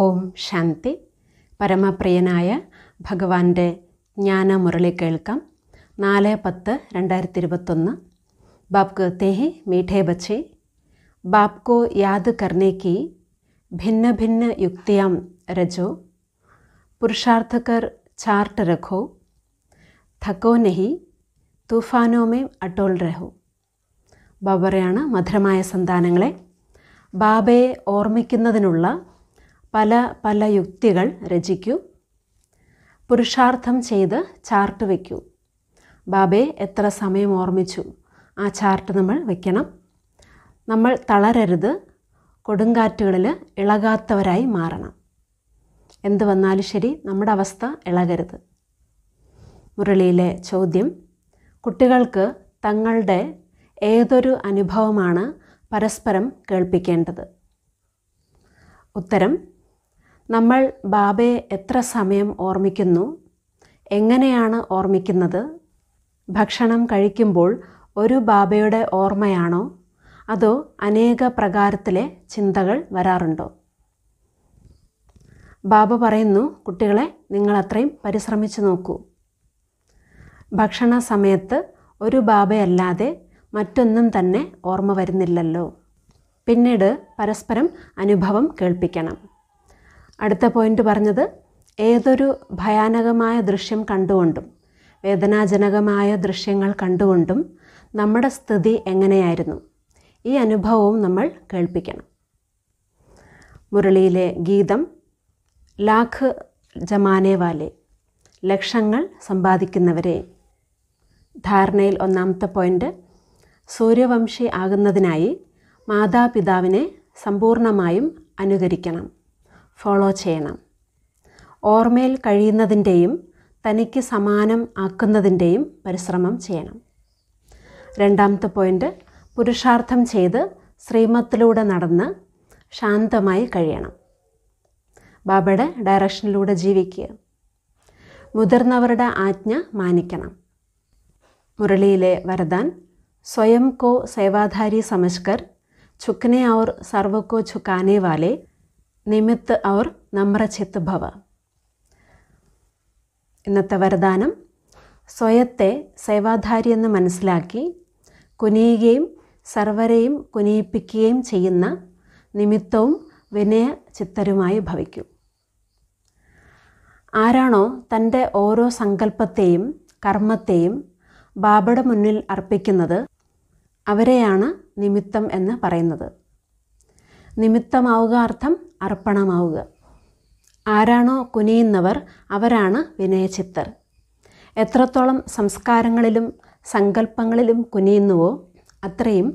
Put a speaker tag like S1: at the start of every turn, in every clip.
S1: ഓം ശാന്തി പരമപ്രിയനായ ഭഗവാന്റെ ജ്ഞാന മുരളി കേൾക്കാം നാല് പത്ത് രണ്ടായിരത്തി ഇരുപത്തൊന്ന് ബാപ്ക് തേഹി മീഠേ ബച്ചേ ബാപ്കോ യാദ് കർണേ ഭിന്ന ഭിന്ന യുക്തിയാം രജോ പുരുഷാർത്ഥകർ ചാർട്ട് രഘോ തക്കോ നെഹി തൂഫാനോമേ അട്ടോൾ രഹു ബാബറയാണ് മധുരമായ സന്താനങ്ങളെ ബാബയെ ഓർമ്മിക്കുന്നതിനുള്ള പല പല യുക്തികൾ രചിക്കൂ പുരുഷാർത്ഥം ചെയ്ത് ചാർട്ട് വയ്ക്കൂ ബാബെ എത്ര സമയം ഓർമ്മിച്ചു ആ ചാർട്ട് നമ്മൾ വയ്ക്കണം നമ്മൾ തളരരുത് കൊടുങ്കാറ്റുകളിൽ ഇളകാത്തവരായി മാറണം എന്ത് വന്നാലും ശരി നമ്മുടെ അവസ്ഥ ഇളകരുത് മുരളിയിലെ ചോദ്യം കുട്ടികൾക്ക് തങ്ങളുടെ ഏതൊരു അനുഭവമാണ് പരസ്പരം കേൾപ്പിക്കേണ്ടത് ഉത്തരം നമ്മൾ ബാബയെ എത്ര സമയം ഓർമ്മിക്കുന്നു എങ്ങനെയാണ് ഓർമ്മിക്കുന്നത് ഭക്ഷണം കഴിക്കുമ്പോൾ ഒരു ബാബയുടെ ഓർമ്മയാണോ അതോ അനേക പ്രകാരത്തിലെ ചിന്തകൾ വരാറുണ്ടോ ബാബ പറയുന്നു കുട്ടികളെ നിങ്ങൾ അത്രയും പരിശ്രമിച്ചു നോക്കൂ ഭക്ഷണ സമയത്ത് ഒരു ബാബയല്ലാതെ മറ്റൊന്നും തന്നെ ഓർമ്മ വരുന്നില്ലല്ലോ പിന്നീട് പരസ്പരം അനുഭവം കേൾപ്പിക്കണം അടുത്ത പോയിന്റ് പറഞ്ഞത് ഏതൊരു ഭയാനകമായ ദൃശ്യം കണ്ടുകൊണ്ടും വേദനാജനകമായ ദൃശ്യങ്ങൾ കണ്ടുകൊണ്ടും നമ്മുടെ സ്ഥിതി എങ്ങനെയായിരുന്നു ഈ അനുഭവവും നമ്മൾ കേൾപ്പിക്കണം മുരളിയിലെ ഗീതം ലാഖ് ജമാനേവാലെ ലക്ഷങ്ങൾ സമ്പാദിക്കുന്നവരെ ധാരണയിൽ ഒന്നാമത്തെ പോയിൻ്റ് സൂര്യവംശി ആകുന്നതിനായി മാതാപിതാവിനെ സമ്പൂർണമായും അനുകരിക്കണം ഫോളോ ചെയ്യണം ഓർമ്മയിൽ കഴിയുന്നതിൻ്റെയും തനിക്ക് സമാനം ആക്കുന്നതിൻ്റെയും പരിശ്രമം ചെയ്യണം രണ്ടാമത്തെ പോയിൻ്റ് പുരുഷാർത്ഥം ചെയ്ത് ശ്രീമത്തിലൂടെ നടന്ന് ശാന്തമായി കഴിയണം ബാബയുടെ ഡയറക്ഷനിലൂടെ ജീവിക്കുക മുതിർന്നവരുടെ ആജ്ഞ മാനിക്കണം മുരളിയിലെ വരദാൻ സ്വയം കോ സേവാധാരി സമഷ്കർ ചുക്കനെ ഔർ സർവക്കോ ചുക്കാനേ വാലേ നിമിത്ത് അവർ നമ്രചിത്ത് ഭവ ഇന്നത്തെ വരദാനം സ്വയത്തെ എന്ന് മനസ്സിലാക്കി കുനിയുകയും സർവരെയും കുനിയിപ്പിക്കുകയും ചെയ്യുന്ന നിമിത്തവും വിനയ ചിത്തരുമായി ഭവിക്കും ആരാണോ തൻ്റെ ഓരോ സങ്കല്പത്തെയും കർമ്മത്തെയും ബാബയുടെ മുന്നിൽ അർപ്പിക്കുന്നത് അവരെയാണ് നിമിത്തം എന്ന് പറയുന്നത് നിമിത്തമാവുക അർത്ഥം അർപ്പണമാവുക ആരാണോ കുനിയുന്നവർ അവരാണ് വിനയചിത്തർ എത്രത്തോളം സംസ്കാരങ്ങളിലും സങ്കല്പങ്ങളിലും കുനിയുന്നുവോ അത്രയും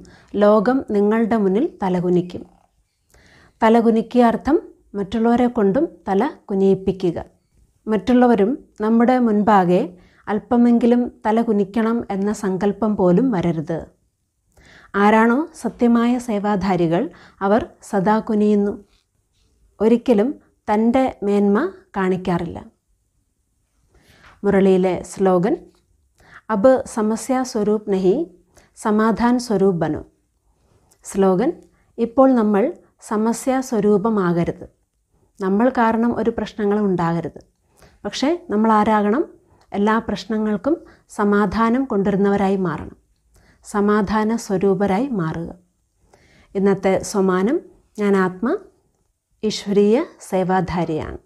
S1: ലോകം നിങ്ങളുടെ മുന്നിൽ തലകുനിക്കും തലകുനിക്കുക അർത്ഥം മറ്റുള്ളവരെ കൊണ്ടും തല കുനിയിപ്പിക്കുക മറ്റുള്ളവരും നമ്മുടെ മുൻപാകെ അല്പമെങ്കിലും തല കുനിക്കണം എന്ന സങ്കല്പം പോലും വരരുത് ആരാണോ സത്യമായ സേവാധാരികൾ അവർ സദാ കുനിയുന്നു ഒരിക്കലും തൻ്റെ മേന്മ കാണിക്കാറില്ല മുരളിയിലെ സ്ലോഗൻ അബ് സമസ്യ സ്വരൂപ് നഹി സമാധാൻ സ്വരൂപ് ബനു സ്ലോഗൻ ഇപ്പോൾ നമ്മൾ സമസ്യ സ്വരൂപമാകരുത് നമ്മൾ കാരണം ഒരു പ്രശ്നങ്ങളും ഉണ്ടാകരുത് പക്ഷേ നമ്മൾ ആരാകണം എല്ലാ പ്രശ്നങ്ങൾക്കും സമാധാനം കൊണ്ടുവരുന്നവരായി മാറണം സമാധാന സ്വരൂപരായി മാറുക ഇന്നത്തെ സ്വമാനം ഞാൻ ആത്മ ഈശ്വരീയ സേവാധാരിയാണ്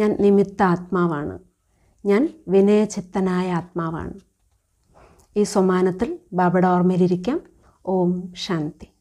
S1: ഞാൻ നിമിത്ത ആത്മാവാണ് ഞാൻ വിനയചിത്തനായ ആത്മാവാണ് ഈ സമാനത്തിൽ ബാബയുടെ ഓർമ്മയിലിരിക്കാം ഓം ശാന്തി